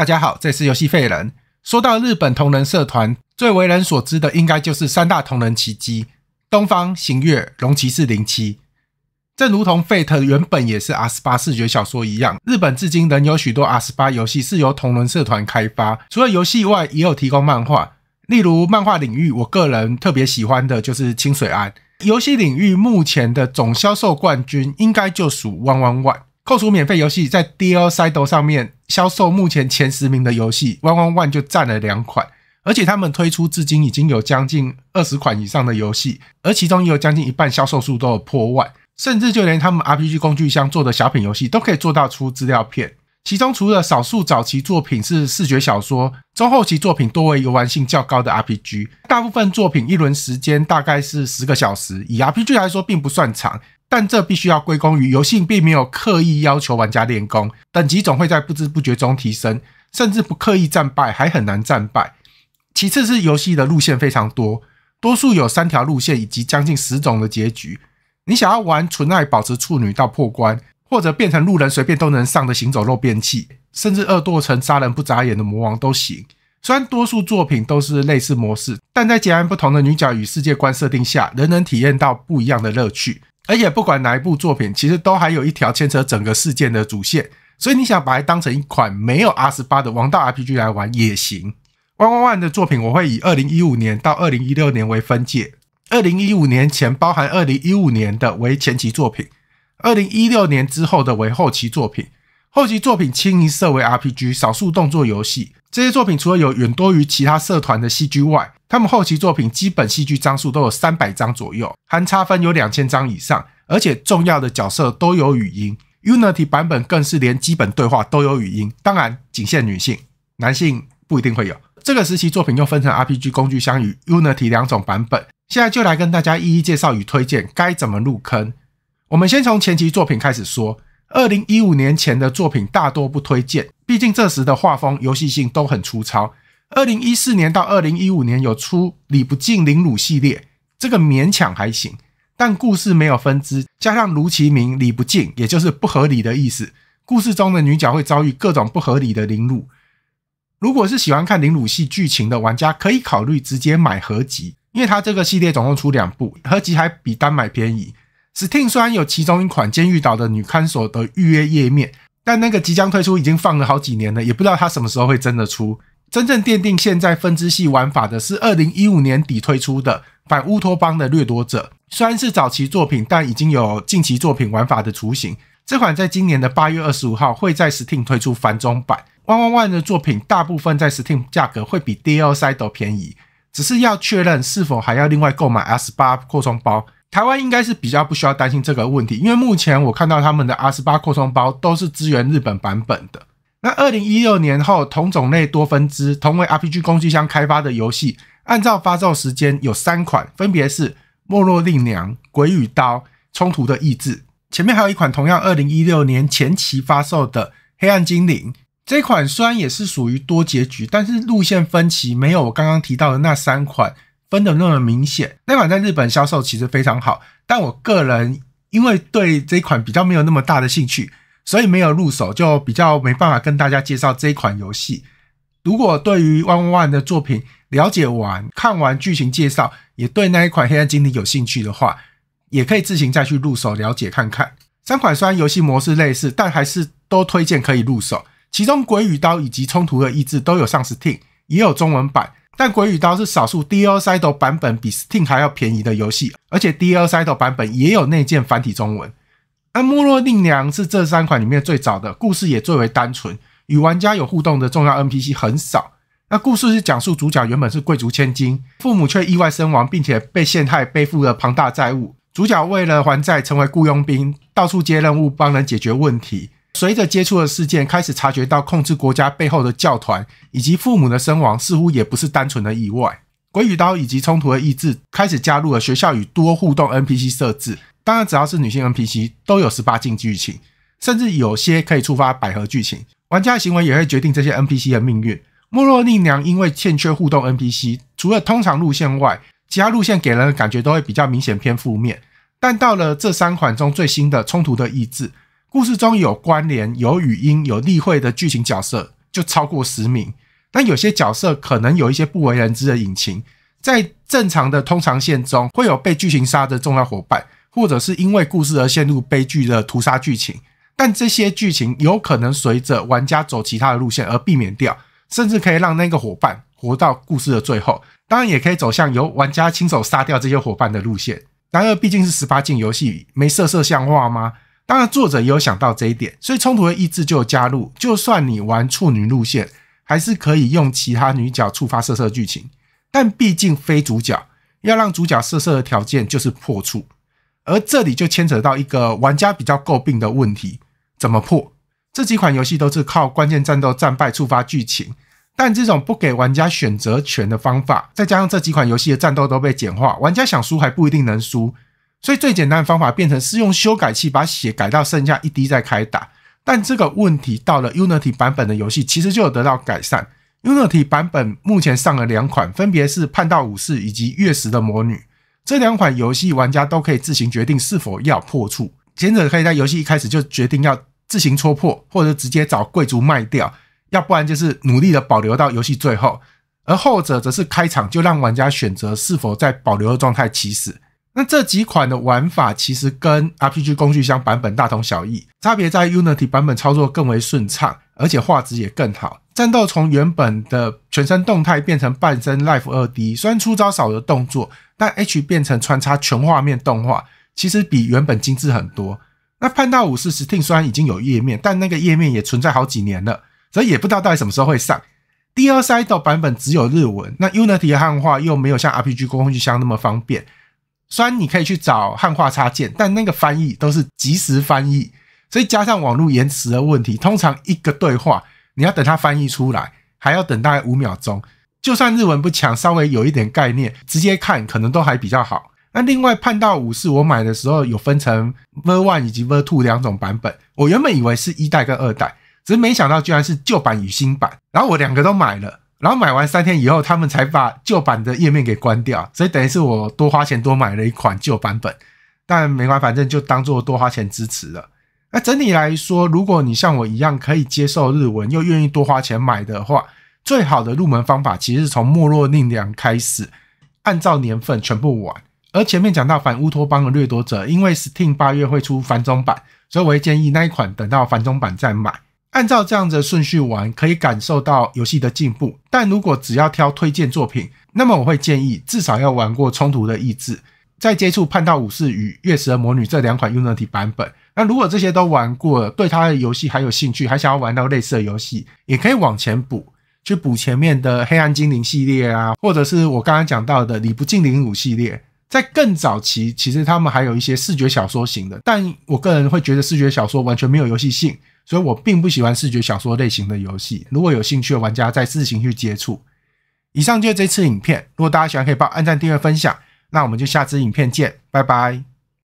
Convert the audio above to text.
大家好，这是游戏废人。说到日本同人社团，最为人所知的应该就是三大同人奇迹：东方、行月、龙骑士零七。正如同《Fate 原本也是 r 十八视觉小说一样，日本至今仍有许多 r 十八游戏是由同人社团开发。除了游戏外，也有提供漫画。例如漫画领域，我个人特别喜欢的就是清水庵。游戏领域目前的总销售冠军，应该就属《One。扣除免费游戏，在 d l s i d e 上面。销售目前前十名的游戏，One One One 就占了两款，而且他们推出至今已经有将近二十款以上的游戏，而其中也有将近一半销售数都有破万，甚至就连他们 RPG 工具箱做的小品游戏都可以做到出资料片。其中除了少数早期作品是视觉小说，中后期作品多为游玩性较高的 RPG，大部分作品一轮时间大概是十个小时，以 RPG 来说并不算长。但这必须要归功于游戏并没有刻意要求玩家练功，等级总会在不知不觉中提升，甚至不刻意战败还很难战败。其次是游戏的路线非常多，多数有三条路线以及将近十种的结局。你想要玩纯爱保持处女到破关，或者变成路人随便都能上的行走肉便器，甚至恶堕成杀人不眨眼的魔王都行。虽然多数作品都是类似模式，但在截然不同的女角与世界观设定下，仍能体验到不一样的乐趣。而且不管哪一部作品，其实都还有一条牵扯整个事件的主线，所以你想把它当成一款没有 R 十八的王道 RPG 来玩也行。万万万的作品，我会以二零一五年到二零一六年为分界，二零一五年前包含二零一五年的为前期作品，二零一六年之后的为后期作品。后期作品清一色为 RPG，少数动作游戏。这些作品除了有远多于其他社团的戏剧外，他们后期作品基本戏剧张数都有三百张左右，含差分有两千张以上，而且重要的角色都有语音。Unity 版本更是连基本对话都有语音，当然仅限女性，男性不一定会有。这个时期作品又分成 RPG 工具箱与 Unity 两种版本，现在就来跟大家一一介绍与推荐该怎么入坑。我们先从前期作品开始说。二零一五年前的作品大多不推荐，毕竟这时的画风、游戏性都很粗糙。二零一四年到二零一五年有出《李不尽凌辱》系列，这个勉强还行，但故事没有分支，加上卢其名“李不尽”也就是不合理的意思，故事中的女角会遭遇各种不合理的凌辱。如果是喜欢看凌辱系剧情的玩家，可以考虑直接买合集，因为它这个系列总共出两部，合集还比单买便宜。Steam 虽然有其中一款《监狱岛》的女看守的预约页面，但那个即将推出已经放了好几年了，也不知道它什么时候会真的出。真正奠定现在分支系玩法的是二零一五年底推出的《反乌托邦的掠夺者》，虽然是早期作品，但已经有近期作品玩法的雏形。这款在今年的八月二十五号会在 Steam 推出繁中版。万万万的作品大部分在 Steam 价格会比 d l c 都便宜，只是要确认是否还要另外购买 S 八扩充包。台湾应该是比较不需要担心这个问题，因为目前我看到他们的 R8 扩充包都是支援日本版本的。那二零一六年后同种类多分支、同为 RPG 工具箱开发的游戏，按照发售时间有三款，分别是《莫洛丽娘》《鬼与刀》《冲突的意志》。前面还有一款同样二零一六年前期发售的《黑暗精灵》，这款虽然也是属于多结局，但是路线分歧没有我刚刚提到的那三款。分的那么明显，那款在日本销售其实非常好，但我个人因为对这一款比较没有那么大的兴趣，所以没有入手，就比较没办法跟大家介绍这一款游戏。如果对于万万万的作品了解完、看完剧情介绍，也对那一款《黑暗精灵》有兴趣的话，也可以自行再去入手了解看看。三款虽然游戏模式类似，但还是都推荐可以入手。其中《鬼与刀》以及《冲突的意志》都有上市 m 也有中文版。但《鬼与刀》是少数 d l s i e 版本比《s t e a m 还要便宜的游戏，而且 d l s i e 版本也有内建繁体中文。安莫洛令娘》是这三款里面最早的故事也最为单纯，与玩家有互动的重要 NPC 很少。那故事是讲述主角原本是贵族千金，父母却意外身亡，并且被陷害，背负了庞大债务。主角为了还债，成为雇佣兵，到处接任务，帮人解决问题。随着接触的事件开始察觉到控制国家背后的教团，以及父母的身亡似乎也不是单纯的意外。鬼与刀以及冲突的意志开始加入了学校与多互动 NPC 设置，当然只要是女性 NPC 都有十八禁剧情，甚至有些可以触发百合剧情。玩家的行为也会决定这些 NPC 的命运。莫洛丽娘因为欠缺互动 NPC，除了通常路线外，其他路线给人的感觉都会比较明显偏负面。但到了这三款中最新的冲突的意志。故事中有关联、有语音、有例会的剧情角色就超过十名，但有些角色可能有一些不为人知的隐情。在正常的通常线中，会有被剧情杀的重要伙伴，或者是因为故事而陷入悲剧的屠杀剧情。但这些剧情有可能随着玩家走其他的路线而避免掉，甚至可以让那个伙伴活到故事的最后。当然，也可以走向由玩家亲手杀掉这些伙伴的路线。然而，毕竟是十八禁游戏，没色色像话吗？当然，作者也有想到这一点，所以冲突的意志就加入。就算你玩处女路线，还是可以用其他女角触发色色剧情，但毕竟非主角，要让主角色色的条件就是破处。而这里就牵扯到一个玩家比较诟病的问题：怎么破？这几款游戏都是靠关键战斗战败触发剧情，但这种不给玩家选择权的方法，再加上这几款游戏的战斗都被简化，玩家想输还不一定能输。所以最简单的方法变成是用修改器把血改到剩下一滴再开打，但这个问题到了 Unity 版本的游戏其实就有得到改善。Unity 版本目前上了两款，分别是《叛道武士》以及《月食的魔女》这两款游戏，玩家都可以自行决定是否要破处。前者可以在游戏一开始就决定要自行戳破，或者直接找贵族卖掉，要不然就是努力的保留到游戏最后；而后者则是开场就让玩家选择是否在保留的状态起始，那这几款的玩法其实跟 RPG 工具箱版本大同小异，差别在 Unity 版本操作更为顺畅，而且画质也更好。战斗从原本的全身动态变成半身 Live 二 D，虽然出招少了动作，但 H 变成穿插全画面动画，其实比原本精致很多。那潘大武是 Sting，虽然已经有页面，但那个页面也存在好几年了，所以也不知道到底什么时候会上。d e 版本只有日文，那 Unity 汉化又没有像 RPG 工具箱那么方便。虽然你可以去找汉化插件，但那个翻译都是即时翻译，所以加上网络延迟的问题，通常一个对话你要等它翻译出来，还要等大概五秒钟。就算日文不强，稍微有一点概念，直接看可能都还比较好。那另外判到五是我买的时候有分成 Ver One 以及 Ver Two 两种版本，我原本以为是一代跟二代，只是没想到居然是旧版与新版，然后我两个都买了。然后买完三天以后，他们才把旧版的页面给关掉，所以等于是我多花钱多买了一款旧版本，但没关，反正就当做多花钱支持了。那整体来说，如果你像我一样可以接受日文，又愿意多花钱买的话，最好的入门方法其实是从《没落宁良》开始，按照年份全部玩。而前面讲到《反乌托邦的掠夺者》，因为 Steam 八月会出繁中版，所以我会建议那一款等到繁中版再买。按照这样的顺序玩，可以感受到游戏的进步。但如果只要挑推荐作品，那么我会建议至少要玩过《冲突的意志》，再接触《叛道武士》与《月神魔女》这两款 Unity 版本。那如果这些都玩过，对他的游戏还有兴趣，还想要玩到类似的游戏，也可以往前补，去补前面的《黑暗精灵》系列啊，或者是我刚刚讲到的《你不敬灵武》系列。在更早期，其实他们还有一些视觉小说型的，但我个人会觉得视觉小说完全没有游戏性。所以我并不喜欢视觉小说类型的游戏，如果有兴趣的玩家再自行去接触。以上就是这次影片，如果大家喜欢，可以帮按赞、订阅、分享，那我们就下次影片见，拜拜。